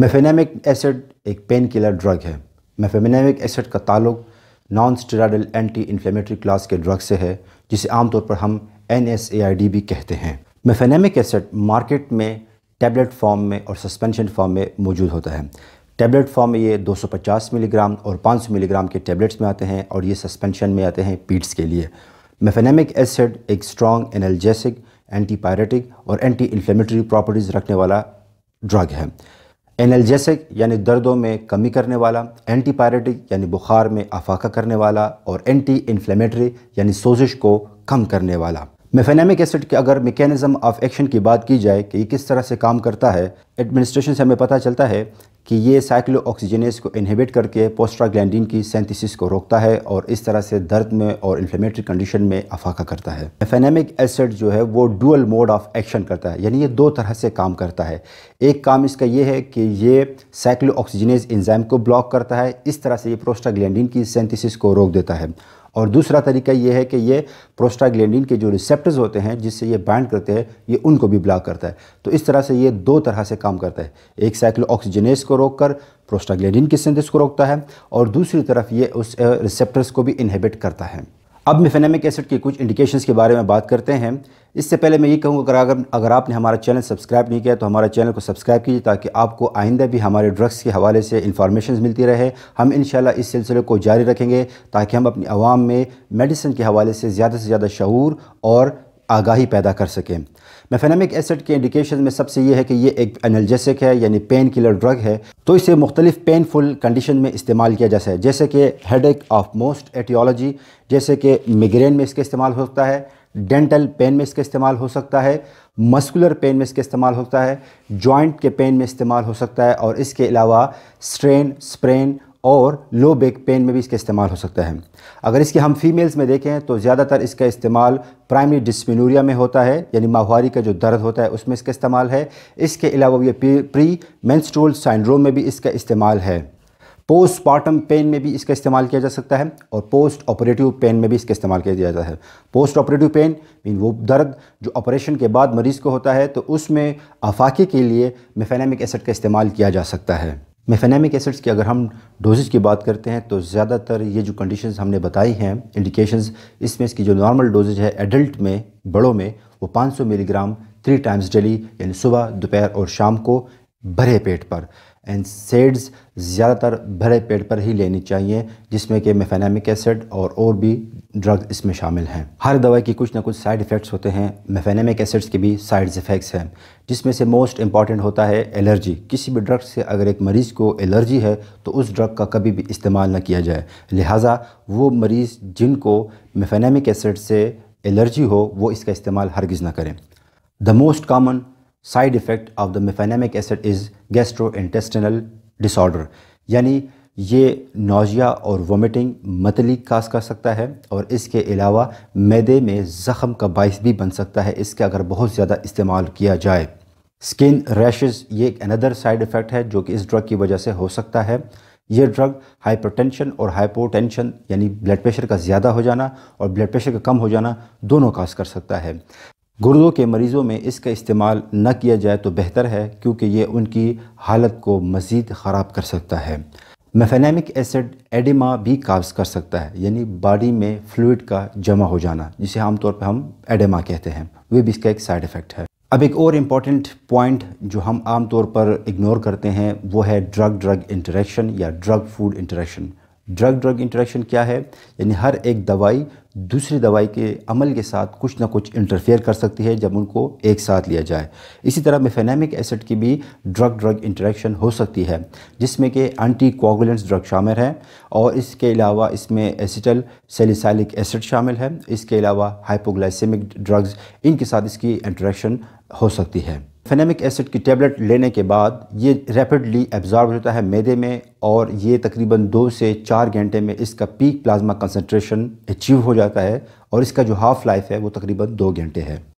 mefenamic acid एक pain killer drug है mefenamic acid का ताल्लुक non steroidal anti inflammatory class के ड्रग से है जिसे आमतौर पर हम एन भी कहते हैं मेफेनामिक एसिड मार्केट में टैबलेट फॉर्म में और सस्पेंशन फॉर्म में मौजूद होता है टैबलेट फॉर्म में ये 250 मिलीग्राम और 500 मिलीग्राम के टैबलेट्स में आते हैं और ये सस्पेंशन में आते हैं पीट्स के लिए मेफेनामिक एसिड एक स्ट्रॉन्ग एनर्जेसिक एंटीपायरेटिक और एंटी इन्फ्लेमेटरी प्रॉपर्टीज़ रखने वाला ड्रग है एनलजेसिक यानी दर्दों में कमी करने वाला एंटीपायरेटिक यानी बुखार में अफाका करने वाला और एंटी इन्फ्लेमेटरी यानी सोजिश को कम करने वाला मेफेनेमिक एसिड के अगर मेकेनिज़्म ऑफ एक्शन की बात की जाए कि ये किस तरह से काम करता है एडमिनिस्ट्रेशन से हमें पता चलता है कि ये साइक्लो ऑक्सीजनेस को इनहिबिट करके पोस्ट्राग्लैंडिन की सेंथिसिस को रोकता है और इस तरह से दर्द में और इन्फ्लेमेटरी कंडीशन में अफाका करता है मेफेनेमिक एसिड जो है वो डुअल मोड ऑफ एक्शन करता है यानी ये दो तरह से काम करता है एक काम इसका ये है कि ये साइक्लो ऑक्सीजनेस इंजाम को ब्लॉक करता है इस तरह से ये प्रोस्टाग्लैंडिन की सेंथिसिस को रोक देता है और दूसरा तरीका ये है कि ये प्रोस्टाग्लैंडिन के जो रिसेप्टर्स होते हैं जिससे ये बैंड करते हैं ये उनको भी ब्लॉक करता है तो इस तरह से ये दो तरह से काम करता है एक साइकिल ऑक्सीजनेस को रोक कर प्रोस्टाग्लैंडिन की सिंथेसिस को रोकता है और दूसरी तरफ ये उस रिसेप्टर्स को भी इनहेबिट करता है अब मिफेनेमिक एसिड के कुछ इंडिकेशंस के बारे में बात करते हैं इससे पहले मैं ये कहूँगा अगर अगर अगर आपने हमारा चैनल सब्सक्राइब नहीं किया तो हमारा चैनल को सब्सक्राइब कीजिए ताकि आपको आइंदा भी हमारे ड्रग्स के हवाले से इन्फॉर्मेशन मिलती रहे हम इन इस सिलसिले को जारी रखेंगे ताकि हम अपनी आवाम में मेडिसिन के हवाले से ज़्यादा से ज़्यादा शूर और आगाही पैदा कर सकें मेफेनामिक एसिड के इंडिकेशन में सबसे ये है कि ये एक एनर्जेसिक है यानी पेन किलर ड्रग है तो इसे मुख्तलिफ पेनफुल कंडीशन में इस्तेमाल किया सकता है जैसे कि हेड एक ऑफ मोस्ट एटियोलॉजी जैसे कि मिग्रेन में इसका इस्तेमाल हो सकता है डेंटल पेन में इसका इस्तेमाल हो सकता है मस्कुलर पेन में इसका इस्तेमाल होता है जॉइंट के पेन में इस्तेमाल हो सकता है और इसके अलावा स्ट्रेन स्प्रेन और लो बैक पेन में भी इसका इस्तेमाल हो सकता है अगर इसके हम फीमेल्स में देखें तो ज़्यादातर इसका इस्तेमाल प्राइमरी डिस्मिनूरिया में होता है यानी माहवारी का जो दर्द होता है उसमें इसका इस्तेमाल है इसके अलावा ये प्री मैंस्ट्रोल साइंड्रोम में भी इसका इस्तेमाल है पोस्टपार्टम पेन में भी इसका इस्तेमाल किया जा सकता है और पोस्ट ऑपरेटिव पेन में भी इसका इस्तेमाल किया जाता है पोस्ट ऑपरेटिव पेन मीन वो दर्द जो ऑपरेशन के बाद मरीज़ को होता है तो उसमें आफाकी के लिए मेफेनमिक एसिड का इस्तेमाल किया जा सकता है मेफेनेमिक एसिड्स की अगर हम डोजेज की बात करते हैं तो ज़्यादातर ये जो कंडीशंस हमने बताई हैं इंडिकेशंस इसमें इसकी जो नॉर्मल डोजेज है एडल्ट में बड़ों में वो 500 मिलीग्राम थ्री टाइम्स डेली यानी सुबह दोपहर और शाम को भरे पेट पर एंड सेड्स ज़्यादातर भरे पेट पर ही लेनी चाहिए जिसमें कि मेफेनामिक एसिड और और भी ड्रग्स इसमें शामिल हैं हर दवाई की कुछ ना कुछ साइड इफ़ेक्ट्स होते हैं मेफेनामिक एसिड्स के भी साइड इफ़ेक्ट्स हैं जिसमें से मोस्ट इम्पॉर्टेंट होता है एलर्जी किसी भी ड्रग से अगर एक मरीज़ को एलर्जी है तो उस ड्रग का कभी भी इस्तेमाल ना किया जाए लिहाजा वो मरीज़ जिनको मेफेनामिक एसिड से एलर्जी हो वो इसका इस्तेमाल हरगज़ ना करें the most common side effect of the mefenamic acid is intestinal disorder यानी ये नोजिया और वोमिटिंग मतली कास कर सकता है और इसके अलावा मैदे में ज़ख़म का बायस भी बन सकता है इसका अगर बहुत ज़्यादा इस्तेमाल किया जाए स्किन रैशेस ये एक अनदर साइड इफ़ेक्ट है जो कि इस ड्रग की वजह से हो सकता है ये ड्रग हाइपरटेंशन और हाइपोटेंशन यानी ब्लड प्रेशर का ज़्यादा हो जाना और ब्लड प्रेशर का कम हो जाना दोनों काज कर सकता है गुर्दों के मरीज़ों में इसका इस्तेमाल न किया जाए तो बेहतर है क्योंकि ये उनकी हालत को मज़ीद ख़राब कर सकता है मेफेनेमिक एसिड एडिमा भी काज कर सकता है यानी बॉडी में फ्लूड का जमा हो जाना जिसे आमतौर पर हम एडेमा कहते हैं वे भी इसका एक साइड इफ़ेक्ट है अब एक और इम्पॉर्टेंट पॉइंट जो हम आमतौर पर इग्नोर करते हैं वो है ड्रग ड्रग इंटरेक्शन या drug food interaction drug drug interaction क्या है यानी हर एक दवाई दूसरी दवाई के अमल के साथ कुछ ना कुछ इंटरफेयर कर सकती है जब उनको एक साथ लिया जाए इसी तरह मेफेनामिक एसिड की भी ड्रग ड्रग इंटरेक्शन हो सकती है जिसमें कि एंटी कोगुलेंट्स ड्रग शामिल हैं और इसके अलावा इसमें एसिटल सेलिसाइलिक एसिड शामिल है इसके अलावा हाइपोग्लाइसेमिक ड्रग्स इनके साथ इसकी इंटरेक्शन हो सकती है फेनेमिक एसिड की टेबलेट लेने के बाद ये रैपिडली एब्जॉर्ब होता है मैदे में और ये तकरीबन दो से चार घंटे में इसका पीक प्लाज्मा कंसनट्रेशन अचीव हो जाता है और इसका जो हाफ़ लाइफ है वो तकरीबन दो घंटे है